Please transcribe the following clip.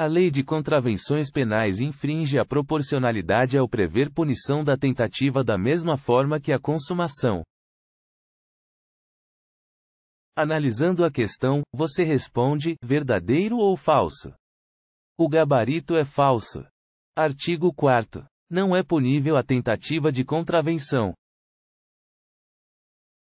A Lei de Contravenções Penais infringe a proporcionalidade ao prever punição da tentativa da mesma forma que a consumação. Analisando a questão, você responde: verdadeiro ou falso? O gabarito é falso. Artigo 4. Não é punível a tentativa de contravenção.